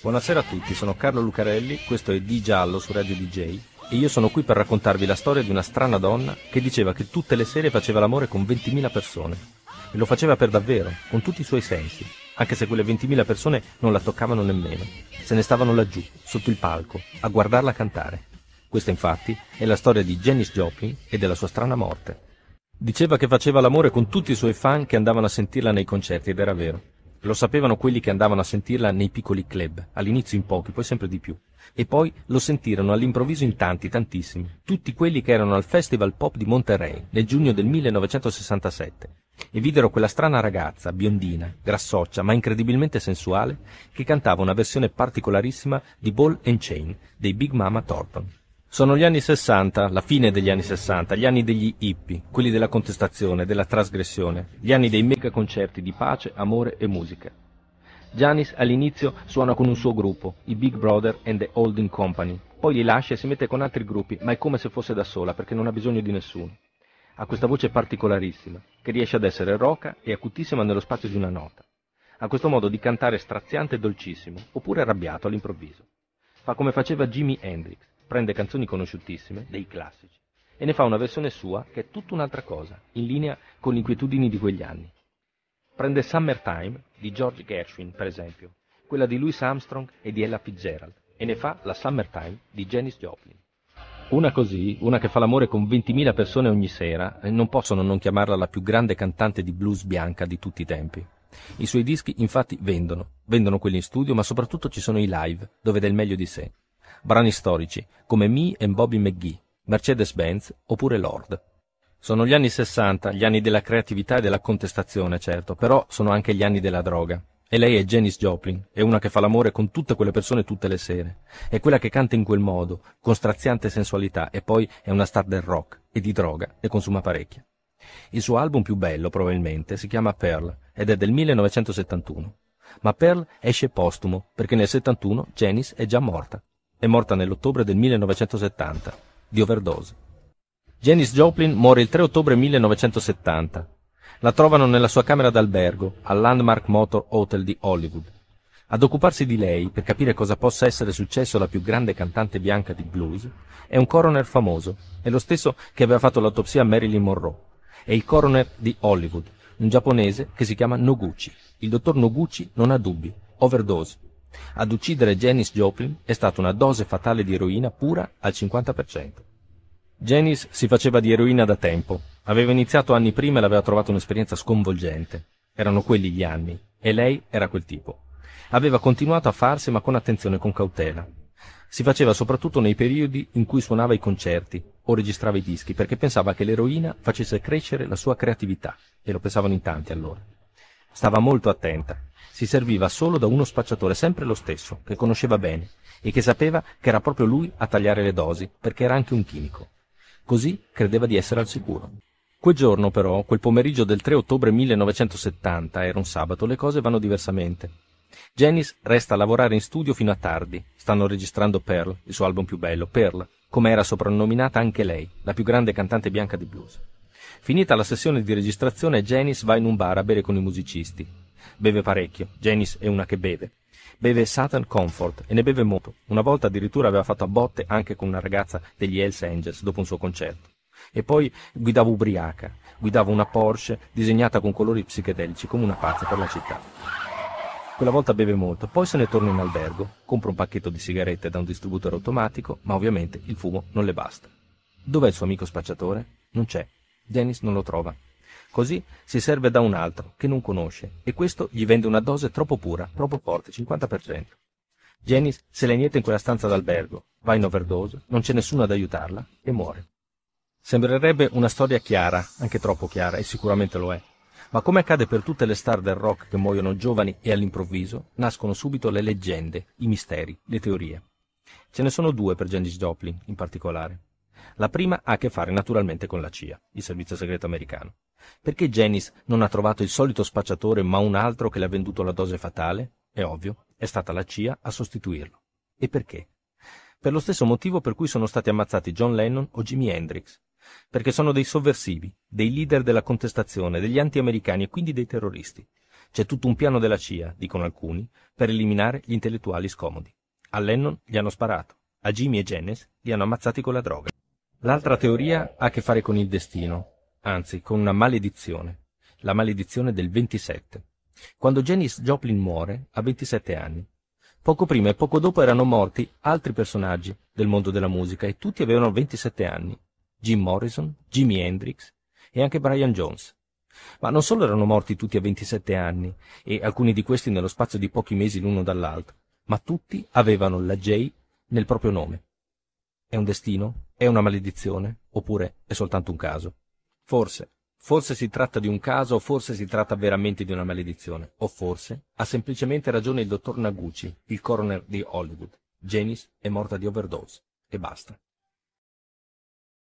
Buonasera a tutti, sono Carlo Lucarelli, questo è Di Giallo su Radio DJ e io sono qui per raccontarvi la storia di una strana donna che diceva che tutte le sere faceva l'amore con 20.000 persone. E lo faceva per davvero, con tutti i suoi sensi, anche se quelle 20.000 persone non la toccavano nemmeno. Se ne stavano laggiù, sotto il palco, a guardarla cantare. Questa infatti è la storia di Janis Joplin e della sua strana morte. Diceva che faceva l'amore con tutti i suoi fan che andavano a sentirla nei concerti ed era vero. Lo sapevano quelli che andavano a sentirla nei piccoli club, all'inizio in pochi, poi sempre di più. E poi lo sentirono all'improvviso in tanti, tantissimi, tutti quelli che erano al Festival Pop di Monterrey nel giugno del 1967 e videro quella strana ragazza, biondina, grassoccia, ma incredibilmente sensuale, che cantava una versione particolarissima di Ball and Chain dei Big Mama Thornton. Sono gli anni 60, la fine degli anni 60, gli anni degli hippie, quelli della contestazione, della trasgressione, gli anni dei mega concerti di pace, amore e musica. Janis all'inizio suona con un suo gruppo, i Big Brother and the Holding Company, poi li lascia e si mette con altri gruppi, ma è come se fosse da sola perché non ha bisogno di nessuno. Ha questa voce particolarissima, che riesce ad essere roca e acutissima nello spazio di una nota. Ha questo modo di cantare straziante e dolcissimo, oppure arrabbiato all'improvviso. Fa come faceva Jimi Hendrix prende canzoni conosciutissime, dei classici, e ne fa una versione sua che è tutta un'altra cosa, in linea con le inquietudini di quegli anni. Prende Summertime di George Gershwin, per esempio, quella di Louis Armstrong e di Ella Fitzgerald, e ne fa la Summertime di Janis Joplin. Una così, una che fa l'amore con 20.000 persone ogni sera, non possono non chiamarla la più grande cantante di blues bianca di tutti i tempi. I suoi dischi infatti vendono, vendono quelli in studio, ma soprattutto ci sono i live, dove dà il meglio di sé brani storici come Me and Bobby McGee, Mercedes-Benz oppure Lord. Sono gli anni 60, gli anni della creatività e della contestazione, certo, però sono anche gli anni della droga. E lei è Janice Joplin, è una che fa l'amore con tutte quelle persone tutte le sere. È quella che canta in quel modo, con straziante sensualità, e poi è una star del rock, e di droga, e consuma parecchia. Il suo album più bello, probabilmente, si chiama Pearl, ed è del 1971. Ma Pearl esce postumo, perché nel 71 Janice è già morta. È morta nell'ottobre del 1970, di overdose. Janice Joplin muore il 3 ottobre 1970. La trovano nella sua camera d'albergo, al Landmark Motor Hotel di Hollywood. Ad occuparsi di lei, per capire cosa possa essere successo alla più grande cantante bianca di blues, è un coroner famoso, è lo stesso che aveva fatto l'autopsia a Marilyn Monroe. È il coroner di Hollywood, un giapponese che si chiama Noguchi. Il dottor Noguchi non ha dubbi, overdose, ad uccidere Janis Joplin è stata una dose fatale di eroina pura al 50%. Janis si faceva di eroina da tempo, aveva iniziato anni prima e l'aveva trovata un'esperienza sconvolgente. Erano quelli gli anni, e lei era quel tipo. Aveva continuato a farsi ma con attenzione e con cautela. Si faceva soprattutto nei periodi in cui suonava i concerti o registrava i dischi perché pensava che l'eroina facesse crescere la sua creatività, e lo pensavano in tanti allora. Stava molto attenta. Si serviva solo da uno spacciatore sempre lo stesso, che conosceva bene e che sapeva che era proprio lui a tagliare le dosi, perché era anche un chimico. Così credeva di essere al sicuro. Quel giorno però, quel pomeriggio del 3 ottobre 1970, era un sabato, le cose vanno diversamente. Janice resta a lavorare in studio fino a tardi. Stanno registrando Pearl, il suo album più bello, Pearl, come era soprannominata anche lei, la più grande cantante bianca di blues. Finita la sessione di registrazione, Janice va in un bar a bere con i musicisti. Beve parecchio, Janice è una che beve. Beve Satan Comfort e ne beve molto. Una volta addirittura aveva fatto a botte anche con una ragazza degli Hells Angels dopo un suo concerto. E poi guidava ubriaca, guidava una Porsche disegnata con colori psichedelici come una pazza per la città. Quella volta beve molto, poi se ne torna in albergo, compra un pacchetto di sigarette da un distributore automatico, ma ovviamente il fumo non le basta. Dov'è il suo amico spacciatore? Non c'è. Dennis non lo trova. Così si serve da un altro, che non conosce, e questo gli vende una dose troppo pura, troppo forte, 50%. Janice se la inietta in quella stanza d'albergo, va in overdose, non c'è nessuno ad aiutarla e muore. Sembrerebbe una storia chiara, anche troppo chiara, e sicuramente lo è. Ma come accade per tutte le star del rock che muoiono giovani e all'improvviso, nascono subito le leggende, i misteri, le teorie. Ce ne sono due per Janice Joplin in particolare. La prima ha a che fare naturalmente con la CIA, il servizio segreto americano. Perché Janice non ha trovato il solito spacciatore ma un altro che le ha venduto la dose fatale? È ovvio, è stata la CIA a sostituirlo. E perché? Per lo stesso motivo per cui sono stati ammazzati John Lennon o Jimi Hendrix. Perché sono dei sovversivi, dei leader della contestazione, degli anti-americani e quindi dei terroristi. C'è tutto un piano della CIA, dicono alcuni, per eliminare gli intellettuali scomodi. A Lennon gli hanno sparato, a Jimmy e Janice li hanno ammazzati con la droga. L'altra teoria ha a che fare con il destino, anzi con una maledizione, la maledizione del 27. Quando Janis Joplin muore, ha 27 anni. Poco prima e poco dopo erano morti altri personaggi del mondo della musica e tutti avevano 27 anni. Jim Morrison, Jimi Hendrix e anche Brian Jones. Ma non solo erano morti tutti a 27 anni, e alcuni di questi nello spazio di pochi mesi l'uno dall'altro, ma tutti avevano la J nel proprio nome. È un destino? È una maledizione? Oppure è soltanto un caso? Forse. Forse si tratta di un caso o forse si tratta veramente di una maledizione. O forse ha semplicemente ragione il dottor Naguchi, il coroner di Hollywood. Janice è morta di overdose. E basta.